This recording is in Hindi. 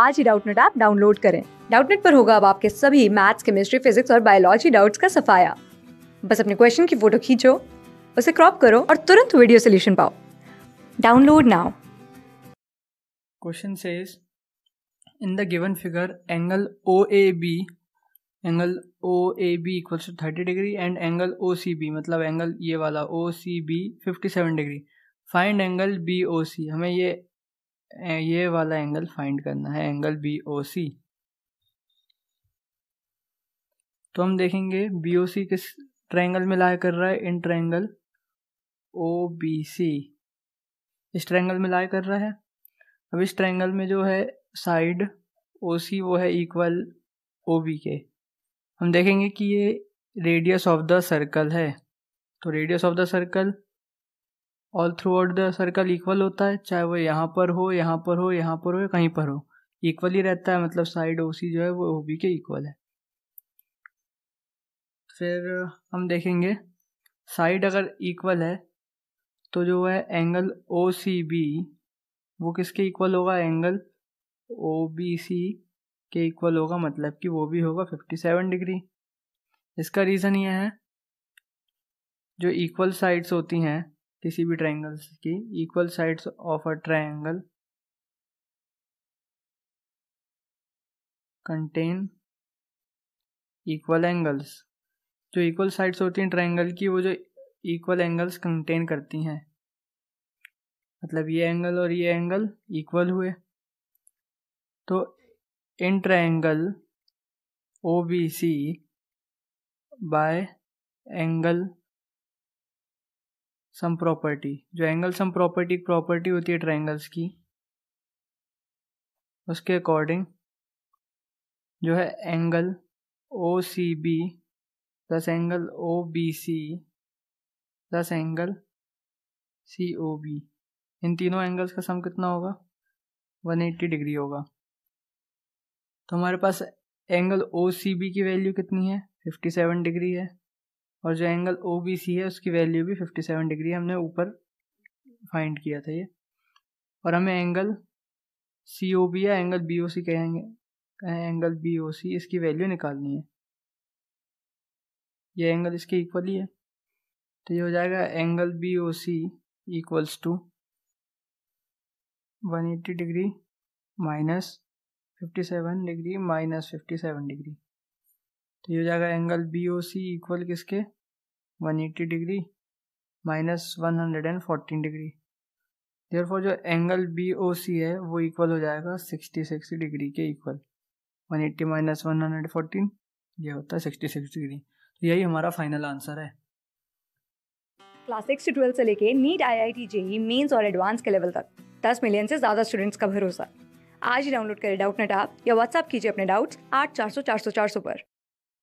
आज ही डाउटनेट ऐप डाउनलोड करें डाउटनेट पर होगा अब आपके सभी मैथ्स केमिस्ट्री फिजिक्स और बायोलॉजी डाउट्स का सफाया बस अपने क्वेश्चन की फोटो खींचो उसे क्रॉप करो और तुरंत वीडियो सोल्यूशन पाओ download now question in the given figure angle O A B angle O A B equals to thirty degree and angle O C B मतलब एंगल ये वाला O C B fifty seven degree find angle B O C हमें ये ये वाला एंगल फाइंड करना है एंगल बी ओ सी तो हम देखेंगे बी ओ सी किस ट्रायंगल में लाया कर रहा है इन ट्रायंगल ओ बी सी इस ट्रायंगल में लाया कर रहा है अब इस ट्रायंगल में जो है साइड ओ सी वो है इक्वल ओ बी के हम देखेंगे कि ये रेडियस ऑफ द सर्कल है तो radius of the circle all throughout the circle equal होता है चाहे वो यहाँ पर हो यहाँ पर हो यहाँ पर हो या कहीं पर हो इक्वल ही रहता है मतलब साइड ओ सी जो है वो ओ बी के इक्वल है फिर हम देखेंगे साइड अगर इक्वल है तो जो है एंगल ओ सी बी वो किसके इक्वल होगा एंगल ओ बी सी के इक्वल होगा मतलब कि वो भी होगा फिफ्टी सेवन डिग्री इसका रीज़न ये है जो इक्वल साइड्स होती हैं किसी भी ट्रायंगल्स की equal sides of a triangle contain equal angles जो इक्वल साइड्स होती हैं ट्रायंगल की वो जो इक्वल एंगल्स कंटेन करती हैं मतलब ये एंगल और ये एंगल इक्वल हुए तो in triangle O B C by angle sum property जो एंगल सम प्रॉपर्टी प्रॉपर्टी होती है ट्राइंगल्स की उसके अकॉर्डिंग जो है angle O C B plus angle O B C plus angle C O B इन तीनों एंगल्स का सम कितना होगा 180 डिग्री होगा तो हमारे पास एंगल ओ सी बी की वैल्यू कितनी है 57 डिग्री है और जो एंगल ओ बी सी है उसकी वैल्यू भी 57 डिग्री हमने ऊपर फाइंड किया था ये और हमें एंगल सी ओ बी या एंगल बी ओ सी कहेंगे कहें एंगल बी ओ सी इसकी वैल्यू निकालनी है ये एंगल इसके इक्वल ही है तो ये हो जाएगा angle B O C equals to 180 degree minus 57 degree minus 57 degree तो ये हो जाएगा angle B O C equal किसके 180 degree minus one hundred and fourteen degree therefore जो एंगल बी ओ सी है वो इक्वल हो जाएगा सिक्सटी सिक्स डिग्री के equal one eighty minus one hundred fourteen ये होता है सिक्सटी सिक्स डिग्री तो यही हमारा फाइनल आंसर है क्लास सिक्स से ट्वेल्थ से लेके NEET I I T JEE mains और एडवांस के लेवल तक दस मिलियन से ज़्यादा स्टूडेंट्स का भरोसा आज ही डाउनलोड करें डाउट नेट आप या व्हाट्सअप कीजिए अपने डाउट्स आठ चार सौ चार सौ चार सौ पर